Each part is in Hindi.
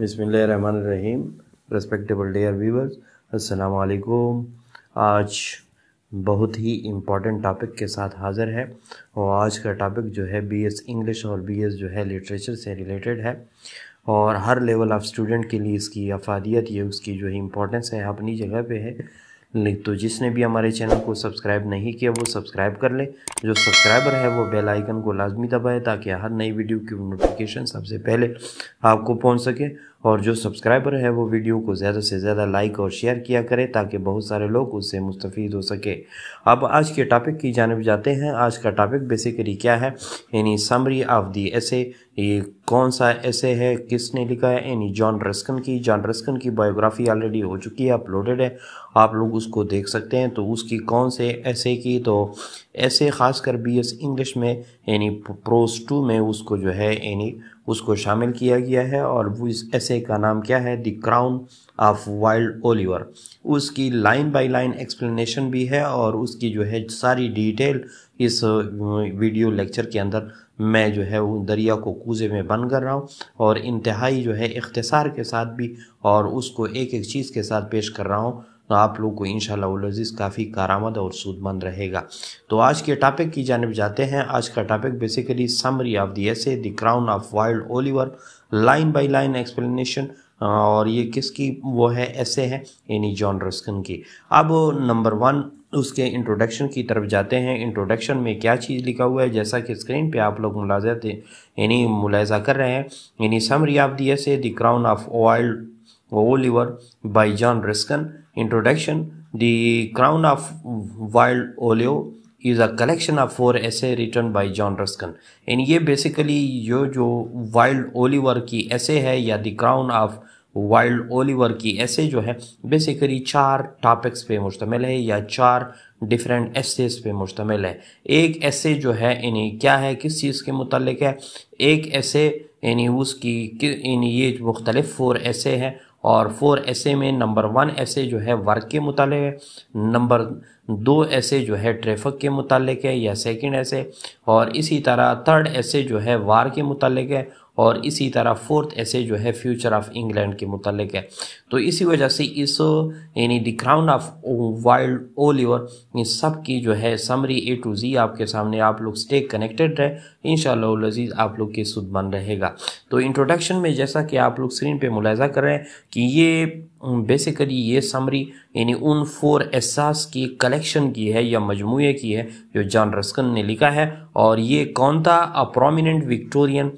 बिसमीम रेस्पेक्टेबल डेयर व्यूवर्स असलकुम आज बहुत ही इम्पॉर्टेंट टॉपिक के साथ हाज़िर है और आज का टॉपिक जो है बीएस इंग्लिश और बीएस जो है लिटरेचर से रिलेटेड है और हर लेवल ऑफ स्टूडेंट के लिए इसकी अफादियत ये उसकी जो है इम्पोर्टेंस है अपनी जगह पे है नहीं तो जिसने भी हमारे चैनल को सब्सक्राइब नहीं किया वो सब्सक्राइब कर ले जो सब्सक्राइबर है वो बेल आइकन को लाजमी दबाए ताकि हर नई वीडियो की नोटिफिकेशन सबसे पहले आपको पहुंच सके और जो सब्सक्राइबर है वो वीडियो को ज़्यादा से ज़्यादा लाइक और शेयर किया करें ताकि बहुत सारे लोग उससे मुस्तफ़ हो सके अब आज के टॉपिक की जानब जाते हैं आज का टॉपिक बेसिकली क्या है यानी समरी ऑफ दी ऐसे कौन सा ऐसे है किसने लिखा है यानी जॉन रस्कन की जॉन रस्कन की बायोग्राफी ऑलरेडी हो चुकी है अपलोडेड है आप लोग उसको देख सकते हैं तो उसकी कौन से ऐसे की तो ऐसे खासकर बी एस इंग्लिश में यानी प्रोस टू में उसको जो है यानी उसको शामिल किया गया है और वो इस ऐसे का नाम क्या है the crown of wild olive उसकी लाइन बाय लाइन एक्सप्लेनेशन भी है और उसकी जो है सारी डिटेल इस वीडियो लेक्चर के अंदर मैं जो है उन दरिया को कूजे में बंद कर रहा हूँ और इंतहाई जो है इख्तसार के साथ भी और उसको एक एक चीज़ के साथ पेश कर रहा हूँ तो आप लोग को इन शजीज़ काफ़ी कारामद और सूदमंद रहेगा तो आज के टॉपिक की जानब जाते हैं आज का topic basically summary of the essay the crown of wild olive line by line explanation हाँ, और ये किसकी वो है ऐसे है यानी जॉन रस्कन की अब नंबर वन उसके इंट्रोडक्शन की तरफ जाते हैं इंट्रोडक्शन में क्या चीज़ लिखा हुआ है जैसा कि स्क्रीन पे आप लोग मुलाजा यानी मुलायजा कर रहे हैं यानी summary of the essay the crown of oil olive by John Ruskin introduction the crown of wild olive is a collection of four essays written by John Ruskin and ये बेसिकली जो जो वाइल्ड ओलिवर की ऐसे है या the crown of wild olive की ऐसे जो है बेसिकली चार टॉपिक्स पे मुश्तमिल है या चार डिफरेंट एसेज पे मुश्तमिल है एक ऐसे जो है यानी क्या है किस चीज़ के मतलब है एक ऐसे यानी उसकी यानी ये मुख्तलिफ फोर ऐसे हैं और फोर ऐसे में नंबर वन ऐसे जो है वर्क के मुतल है नंबर दो ऐसे जो है ट्रैफिक के मुतल है या सेकंड ऐसे और इसी तरह थर्ड ऐसे जो है वार के मुतल है और इसी तरह फोर्थ ऐसे जो है फ्यूचर ऑफ इंग्लैंड के मतलब है तो इसी वजह से इस यानी the crown of wild olive इन सब की जो है समरी ए टू जी आपके सामने आप लोग स्टे कनेक्टेड रहे इन लजीज आप लोग के सुदमन रहेगा तो इंट्रोडक्शन में जैसा कि आप लोग स्क्रीन पर मुलायजा कर रहे हैं कि ये बेसिकली ये समरी यानी उन फोर एहसास की कलेक्शन की है या मजमू की है जो जॉन रस्कन ने लिखा है और ये कौन था a prominent Victorian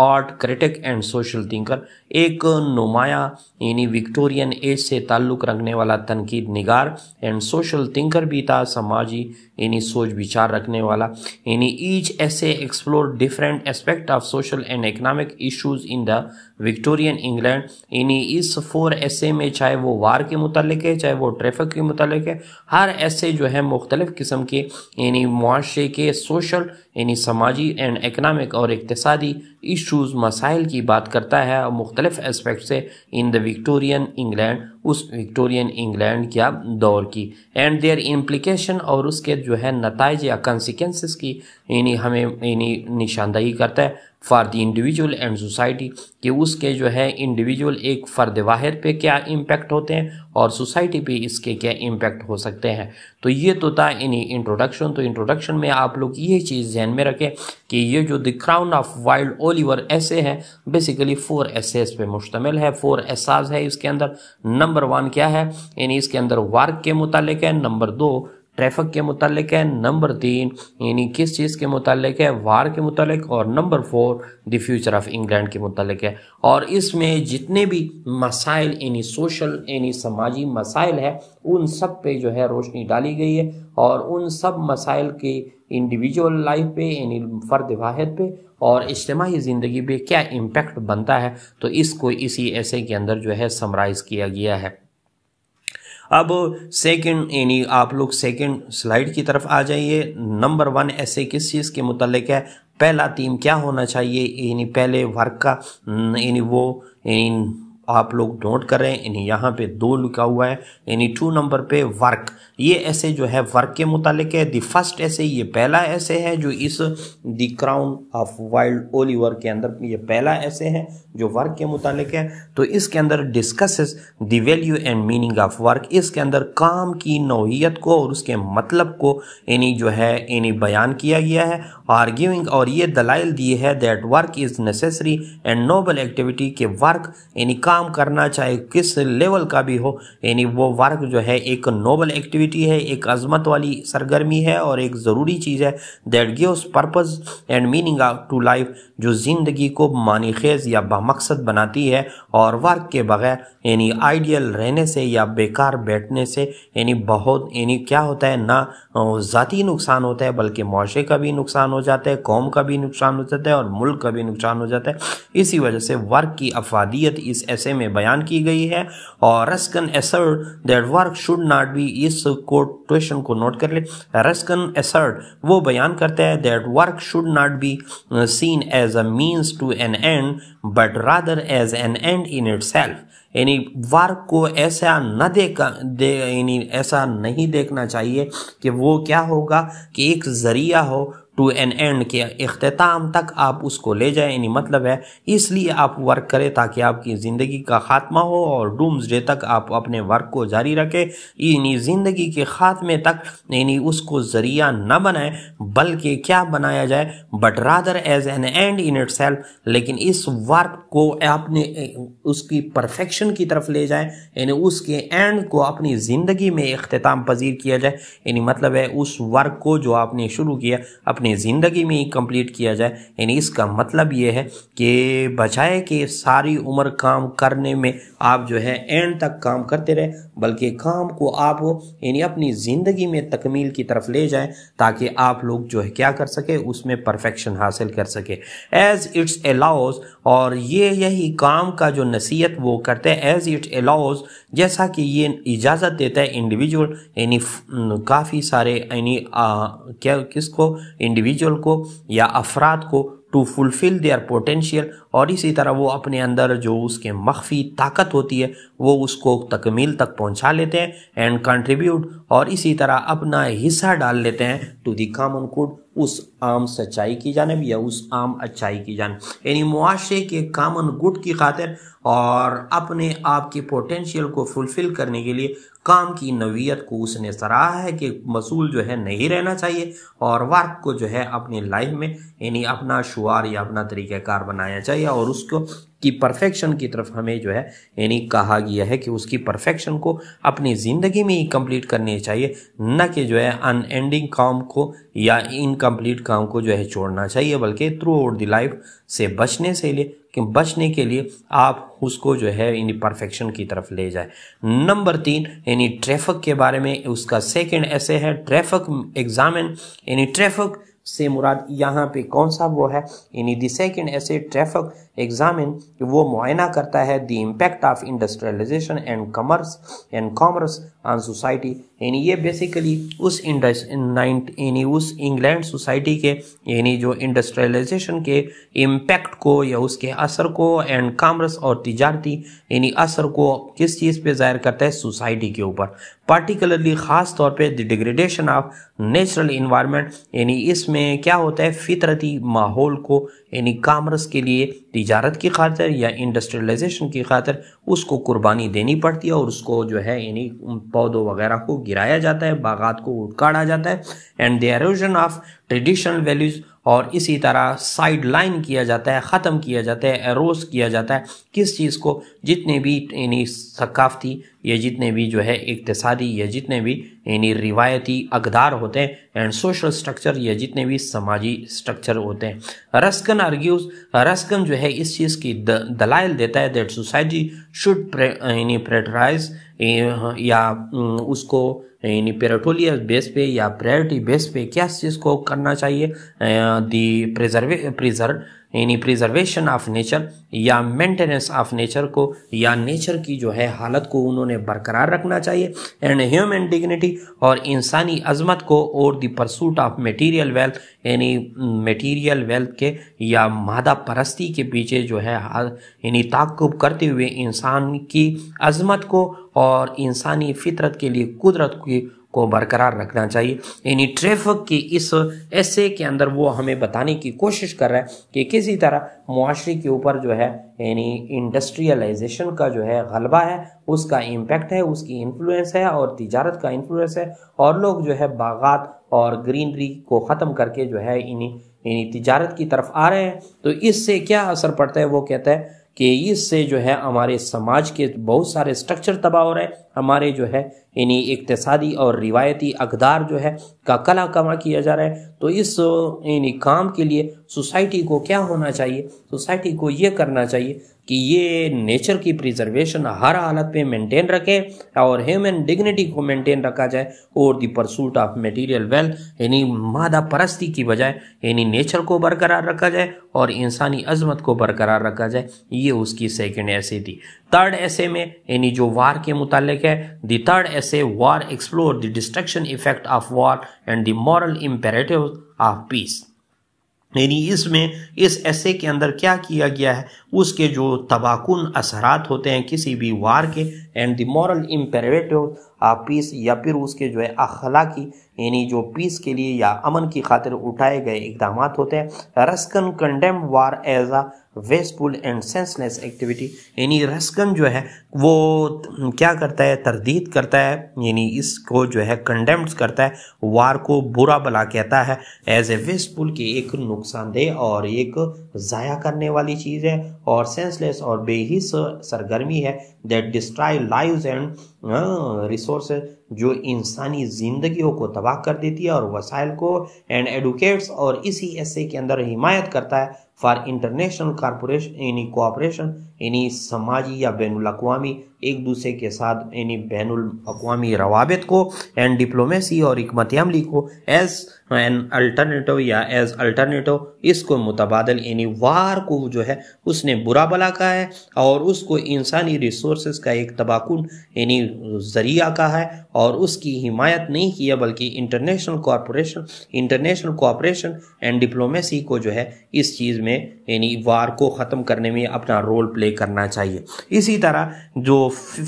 art critic and social thinker एक नुमाया यानी विक्टोरियन एज से ताल्लुक़ रखने वाला तनकीद निगार एंड सोशल थिंकर भी था समाजी यानी सोच विचार रखने वाला यानी each essay explore different aspect of social and economic issues in the Victorian England यानी इस फोर ऐसे में चाहे वो वार के मुतलक है चाहे वो ट्रैफिक के मुतलक है हर ऐसे जो है मुख्तलिफ़ किस्म के यानी मुआरे के सोशल यानी समाजी एंड इकनॉमिक और इकतदी इशूज़ मसाइल की बात करता है और मुख्तलिफ एस्पेक्ट से इन द विक्टोरियन इंग्लैंड उस विक्टोरियन इंग्लैंड क्या दौर की एंड देयर इम्प्लिकेशन और उसके जो है नतज या कंसिक्वेंसेस की यानी हमें यानी निशानदही करता है for the individual and society कि उसके जो है इंडिविजुअल एक फ़र्द वाहिर पे क्या इम्पेक्ट होते हैं और सोसाइटी पे इसके क्या इम्पेक्ट हो सकते हैं तो ये तो था इन्हीं इंट्रोडक्शन तो इंट्रोडक्शन में आप लोग ये चीज़ ध्यान में रखें कि ये जो the crown of wild olive essay है बेसिकली फोर एसेस पे मुश्तमिल है फोर एसाज है इसके अंदर नंबर वन क्या है यानी इसके अंदर वर्क के मुतालिक है नंबर दो ट्रैफिक के मुतालिक है नंबर तीन यानी किस चीज़ के मुतालिक है वार के मुतालिक और number four the future of England के मुतालिक है और इसमें जितने भी मसाइल यानी सोशल यानी समाजी मसाइल है उन सब पे जो है रोशनी डाली गई है और उन सब मसाइल की इंडिविजुअल लाइफ पे यानी फ़र्द वाहिद पे और इज्तमाही ज़िंदगी पे क्या इम्पेक्ट बनता है तो इसको इसी ऐसे के अंदर जो है समराइज़ किया गया है अब सेकंड यानी आप लोग सेकंड स्लाइड की तरफ आ जाइए नंबर वन ऐसे किस चीज़ के मुतलक है पहला टीम क्या होना चाहिए यानी पहले वर्क का यानी वो यानी आप लोग नोट करें यानी यहाँ पे दो लिखा हुआ है यानी टू नंबर पे वर्क ये ऐसे जो है वर्क के मुतालिक है दी फर्स्ट ऐसे ये पहला ऐसे है जो इस the crown of wild olive के अंदर ये पहला ऐसे है जो वर्क के मुतालिक है तो इसके अंदर discusses the value and meaning of work इसके अंदर काम की नौीयत को और उसके मतलब को यानी जो है यानी बयान किया गया है आर्ग्यूइंग और ये दलाइल दिए है that work is necessary and noble activity के वर्क यानी काम काम करना चाहे किस लेवल का भी हो यानी वो वर्क जो है एक नोबल एक्टिविटी है एक अजमत वाली सरगर्मी है और एक ज़रूरी चीज़ है that gives purpose and meaning to life जो ज़िंदगी को मानी खेज या बामकसद बनाती है और वर्क के बगैर यानी आइडियल रहने से या बेकार बैठने से यानी बहुत यानी क्या होता है ना ज़ाती नुकसान होता है बल्कि मुआरे का भी नुकसान हो जाता है कौम का भी नुकसान हो जाता है और मुल्क का भी नुकसान हो जाता है इसी वजह से वर्क की अफादियत इस ऐसे ऐसे में बयान की गई है और Ruskin assert that work should not be इस कोटेशन को नोट कर ले रस्कन एसर्ट वो बयान करता है that work should not be seen as a means to an end but rather as an end in it यानी वर्क को ऐसा न देखा दे यानी ऐसा नहीं देखना चाहिए कि वो क्या होगा कि एक जरिया हो टू एन एंड के अख्ताम तक आप उसको ले जाए यानी मतलब है इसलिए आप वर्क करें ताकि आपकी ज़िंदगी का ख़ात्मा हो और डूम्स डे तक आप अपने वर्क को जारी रखें यानी ज़िंदगी के ख़ात्मे तक यानी उसको ज़रिया न बनाए बल्कि क्या बनाया जाए but rather as an end in it लेकिन इस वर्क को आपने उसकी परफेक्शन की तरफ ले जाए यानी उसके एंड को अपनी ज़िंदगी में अख्ताम पजीर किया जाए यानी मतलब है उस वर्क को जो आपने शुरू किया अपने अपनी ज़िंदगी में ही कंप्लीट किया जाए यानी इसका मतलब ये है कि बजाय कि सारी उम्र काम करने में आप जो है एंड तक काम करते रहे बल्कि काम को आप यानी अपनी ज़िंदगी में तकमील की तरफ ले जाएं ताकि आप लोग जो है क्या कर सके उसमें परफेक्शन हासिल कर सके एज इट्स अलाउज और ये यही काम का जो नसीहत वो करते हैं एज इट्स अलाउज जैसा कि ये इजाज़त देता है इंडिविजुअल यानी काफ़ी सारे यानी क्या किसको इंडिविजुअल को या अफराद को टू फुलफिल देयर पोटेंशियल और इसी तरह वो अपने अंदर जो उसके मख्फी ताकत होती है वो उसको तकमील तक पहुंचा लेते हैं एंड कंट्रीब्यूट और इसी तरह अपना हिस्सा डाल लेते हैं टू दी कामन गुड उस आम सच्चाई की जानब या उस आम अच्छाई की जानब यानी मुआशरे के कामन गुड की खातिर और अपने आप के पोटेंशियल को फुलफ़िल करने के लिए काम की नवीयत को उसने सराहा है कि मसूल जो है नहीं रहना चाहिए और वर्क को जो है अपनी लाइफ में यानी अपना शुआर या अपना तरीक़ाकार बनाया चाहिए और उसको की परफेक्शन की तरफ हमें जो है यानी कहा गया है कि उसकी परफेक्शन को अपनी ज़िंदगी में ही कंप्लीट करनी चाहिए न कि जो है अनएंडिंग काम को या इनकम्प्लीट काम को जो है छोड़ना चाहिए बल्कि थ्रू आउट द लाइफ से बचने से लिए कि बचने के लिए आप उसको जो है यानी परफेक्शन की तरफ ले जाए नंबर तीन यानी ट्रैफिक के बारे में उसका सेकंड ऐसे है ट्रैफिक एग्जामिन यानी ट्रैफिक से मुराद यहाँ पे कौन सा वो है यानी the second essay traffic examine वो मुआयना करता है the impact of industrialisation and commerce and commerce on society यानी ये बेसिकली उस यानी उस इंग्लैंड सोसाइटी के यानी जो इंडस्ट्रियलाइजेशन के इम्पैक्ट को या उसके असर को एंड कॉमर्स और तजारती यानी असर को किस चीज़ पे जाहिर करता है सोसाइटी के ऊपर पार्टिकुलरली ख़ास तौर पे the degradation of natural environment यानी इसमें क्या होता है फितरती माहौल को यानी कामर्स के लिए तजारत की खातर या इंडस्ट्रियलाइजेशन की खातर उसको कुर्बानी देनी पड़ती है और उसको जो है यानी पौधों वगैरह को गिराया जाता है बागात को उड़काड़ा जाता है and the erosion of traditional values और इसी तरह साइड लाइन किया जाता है ख़त्म किया जाता है एरोस किया जाता है किस चीज़ को जितने भी यानी सकाफ़ती या जितने भी जो है इकतसादी या जितने भी यानी रिवायती अकदार होते हैं एंड सोशल स्ट्रक्चर या जितने भी समाजी स्ट्रक्चर होते हैं रस्कन आर्ग्यूज रस्कन जो है इस चीज़ की द, दलाइल देता है दैट सोसाइटी शुड यानी प्रेटराइज़ या उसको यानी पेरेटोलियस बेस पे या प्रायोरिटी बेस पे क्या चीज़ को करना चाहिए दी प्रिजर्वे प्रिजर्व यानी प्रिजर्वेशन ऑफ नेचर या मेंटेनेंस ऑफ नेचर को या नेचर की जो है हालत को उन्होंने बरकरार रखना चाहिए एंड ह्यूमन डिग्निटी और इंसानी अजमत को और the pursuit of material wealth यानी मटेरियल वेल्थ के या मादा परस्ती के पीछे जो है यानी ताकुब करते हुए इंसान की अजमत को और इंसानी फितरत के लिए कुदरत की को बरकरार रखना चाहिए यानी ट्रैफिक की इस ऐसे के अंदर वो हमें बताने की कोशिश कर रहा है कि किसी तरह मुआरे के ऊपर जो है यानी इंडस्ट्रियलाइजेशन का जो है गलबा है उसका इम्पेक्ट है उसकी इन्फ्लुएंस है और तजारत का इन्फ्लुएंस है और लोग जो है बागात और ग्रीनरी को ख़त्म करके जो है इन्हीं यानी तजारत की तरफ आ रहे हैं तो इससे क्या असर पड़ता है वो कहता है कि इससे जो है हमारे समाज के बहुत सारे स्ट्रक्चर तबाह हो रहे हैं हमारे जो है यानी इकतसादी और रिवायती अकदार जो है का कला कमा किया जा रहा है तो इस यानी काम के लिए सोसाइटी को क्या होना चाहिए सोसाइटी को ये करना चाहिए कि ये नेचर की प्रिजर्वेशन हर हालत में मेंटेन रखे और ह्यूमन डिग्निटी को मेंटेन रखा जाए और the pursuit of material wealth यानी मादा परस्ती की बजाय यानी नेचर को बरकरार रखा जाए और इंसानी अजमत को बरकरार रखा जाए ये उसकी सेकेंड ऐसे थी थर्ड ऐसे में यानी जो वार के मुतालिक है the third essay war explore the destruction effect of war and the moral imperative of peace यानी इसमें इस ऐसे के अंदर क्या किया गया है उसके जो तबाकुन असरात होते हैं किसी भी वार के and the moral imperative peace या फिर उसके जो है अखला की यानी जो पीस के लिए या अमन की खातिर उठाए गए इकदाम होते हैं Ruskin condemn war as a wasteful and senseless activity यानी रस्कन जो है वो क्या करता है तरदीद करता है यानी इसको जो है कंडेम्स करता है वार को बुरा भला कहता है एज ए वेस्टफुल की एक नुकसानदेह और एक ज़ाया करने वाली चीज़ है और सेंसलेस और बेहिस सरगर्मी है that destroy live and resource जो इंसानी ज़िंदगियों को तबाह कर देती है और वसाइल को एंड एडुकेट्स और इसी ऐसे के अंदर हिमायत करता है फॉर इंटरनेशनल कॉरपोरेशन यानी कोऑपरेशन यानी समाजी या बैन अवी एक दूसरे के साथ यानी बैन अवी रवाबित को एंड डिप्लोमेसी और हमत अमली को एज एन अल्टरनेटिव या एज अल्टरनेटिव इसको मुतबादल यानी वार को जो है उसने बुरा भला कहा है और उसको इंसानी रिसोर्स का एक तबाकुन यानी जरिया कहा है और उसकी हिमायत नहीं किया बल्कि international corporation international cooperation and diplomacy को जो है इस चीज़ में यानी वार को ख़त्म करने में अपना रोल प्ले करना चाहिए इसी तरह जो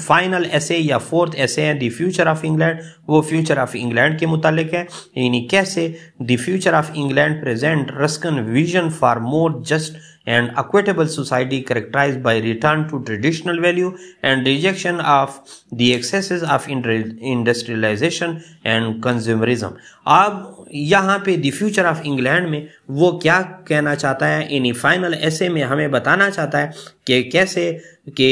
फाइनल ऐसे या फोर्थ ऐसे है दी फ्यूचर ऑफ इंग्लैंड वो फ्यूचर ऑफ इंग्लैंड के मुतालिक है यानी कैसे the future of England present Ruskin vision for more just and equitable society characterized by return to traditional value and rejection of the excesses of industrialization and consumerism. अब यहाँ पे द फ्यूचर ऑफ इंग्लैंड में वो क्या कहना चाहता है इन फाइनल ऐसे में हमें बताना चाहता है कि कैसे कि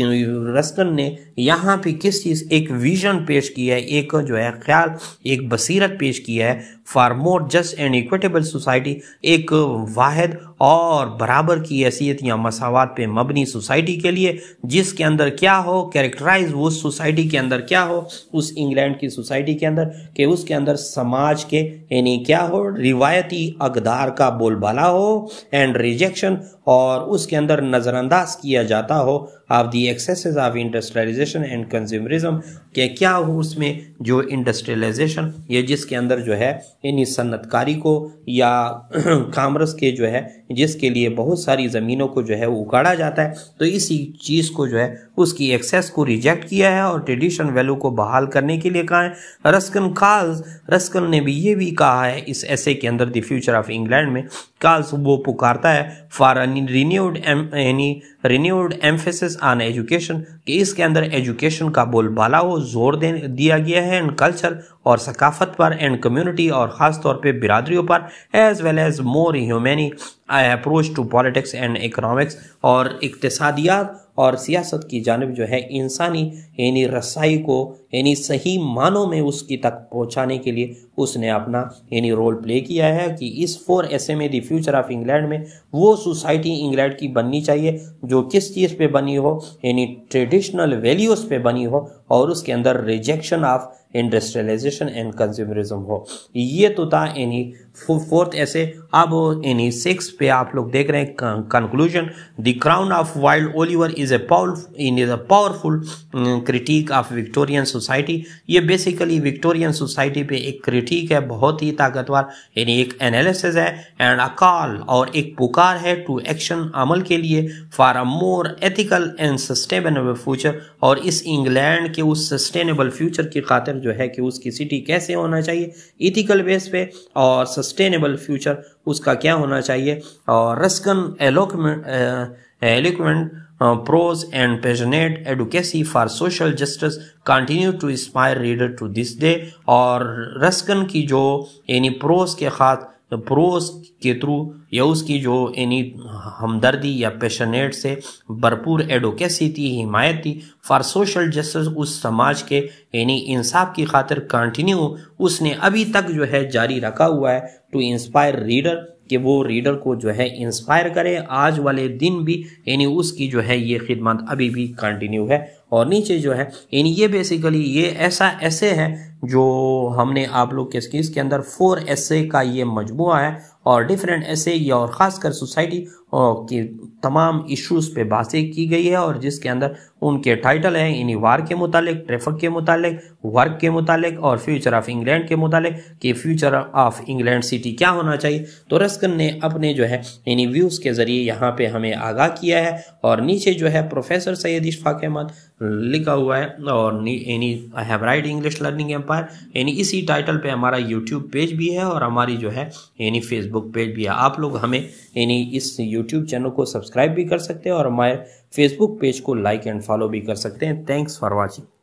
रस्कन ने यहाँ पे किस चीज़ एक विजन पेश किया है एक जो है ख्याल एक बसीरत पेश किया है for more just and equitable society एक वाहद और बराबर की हैसियत या मसावत पे मबनी सोसाइटी के लिए जिसके अंदर क्या हो कैरेक्टराइज उस सोसाइटी के अंदर क्या हो उस इंग्लैंड की सोसाइटी के अंदर कि उसके अंदर समाज के यानी क्या हो रिवायती अकदार का बोलबाला हो एंड रिजेक्शन और उसके अंदर नज़रअंदाज किया जाता हो of the excesses of industrialisation and consumerism के क्या हो उसमें जो इंडस्ट्रियलाइजेशन ये जिसके अंदर जो है इन्हीं सन्नतकारी को या कामर्स के जो है जिसके लिए बहुत सारी ज़मीनों को जो है उगाड़ा जाता है तो इसी चीज़ को जो है उसकी एक्सेस को रिजेक्ट किया है और ट्रेडिशन वैल्यू को बहाल करने के लिए कहा है रस्कन काल्स रस्कन ने भी ये भी कहा है इस ऐसे के अंदर द फ्यूचर ऑफ इंग्लैंड में काल्स वो पुकारता है for renewed any renewed emphasis on education कि इसके अंदर एजुकेशन का बोलबाला हो जोर दे दिया गया है एंड कल्चर और सकाफत पर एंड कम्युनिटी और ख़ास तौर पे बिरादरीों पर as well as more humane approach to politics and economics और इकतसादियात और सियासत की जानब जो है इंसानी यानी रसाई को यानी सही मानों में उसकी तक पहुंचाने के लिए उसने अपना यानी रोल प्ले किया है कि इस four S M A the future of England में वो सोसाइटी इंग्लैंड की बननी चाहिए जो किस चीज़ पे बनी हो यानी ट्रेडिशनल वैल्यूज़ पे बनी हो और उसके अंदर rejection of industrialisation and consumerism हो ये तो था यानी फोर्थ ऐसे अब यानी सिक्स पे आप लोग देख रहे हैं conclusion the crown of wild olive is a power in is a powerful critic of Victorian society ये बेसिकली विक्टोरियन सोसाइटी पे एक क्रिटिक है बहुत ही ताकतवर यानी एक एनालिसिस है एंड अकाल और एक पुकार है टू एक्शन अमल के लिए for a more ethical and sustainable future और इस इंग्लैंड के उस सस्टेनेबल फ्यूचर की खातिर जो है कि उसकी सिटी कैसे होना चाहिए इथिकल बेस पे और सस्टेनेबल फ्यूचर उसका क्या होना चाहिए और Ruskin eloquent eloquent prose uh, and passionate advocacy for social justice continue to inspire reader to this day और रस्कन की जो यानी प्रोस के खास प्रोस के थ्रू या उसकी जो यानी हमदर्दी या पैशनेट से भरपूर एडवोकेसी थी हिमायत थी फॉर सोशल जस्टिस उस समाज के यानी इंसाफ की खातिर कंटिन्यू उसने अभी तक जो है जारी रखा हुआ है टू इंस्पायर रीडर कि वो रीडर को जो है इंस्पायर करे आज वाले दिन भी यानी उसकी जो है ये खिदमत अभी भी कंटिन्यू है और नीचे जो है यानी ये बेसिकली ये ऐसा ऐसे है जो हमने आप लोग के के अंदर फोर ऐसे का ये मजमू है और डिफरेंट ऐसे या और ख़ासकर सोसाइटी की तमाम इश्यूज़ पे बातें की गई है और जिसके अंदर उनके टाइटल हैं इन्हीं वार के मुतालिक ट्रैफिक के मुतालिक वर्क के मुतालिक और फ्यूचर ऑफ इंग्लैंड के मुतालिक कि फ्यूचर ऑफ इंग्लैंड सिटी क्या होना चाहिए तो रस्कन ने अपने जो है इन्हीं व्यूज़ के ज़रिए यहाँ पे हमें आगाह किया है और नीचे जो है प्रोफेसर सैयद इशफाक अहमद लिखा हुआ है और any I have write English learning empire यानी इसी टाइटल पे हमारा यूट्यूब पेज भी है और हमारी जो है यानी फेसबुक पेज भी है आप लोग हमें यानी इस यूट्यूब चैनल को सब्सक्राइब भी कर सकते हैं और हमारे फेसबुक पेज को लाइक एंड फॉलो भी कर सकते हैं थैंक्स फॉर वॉचिंग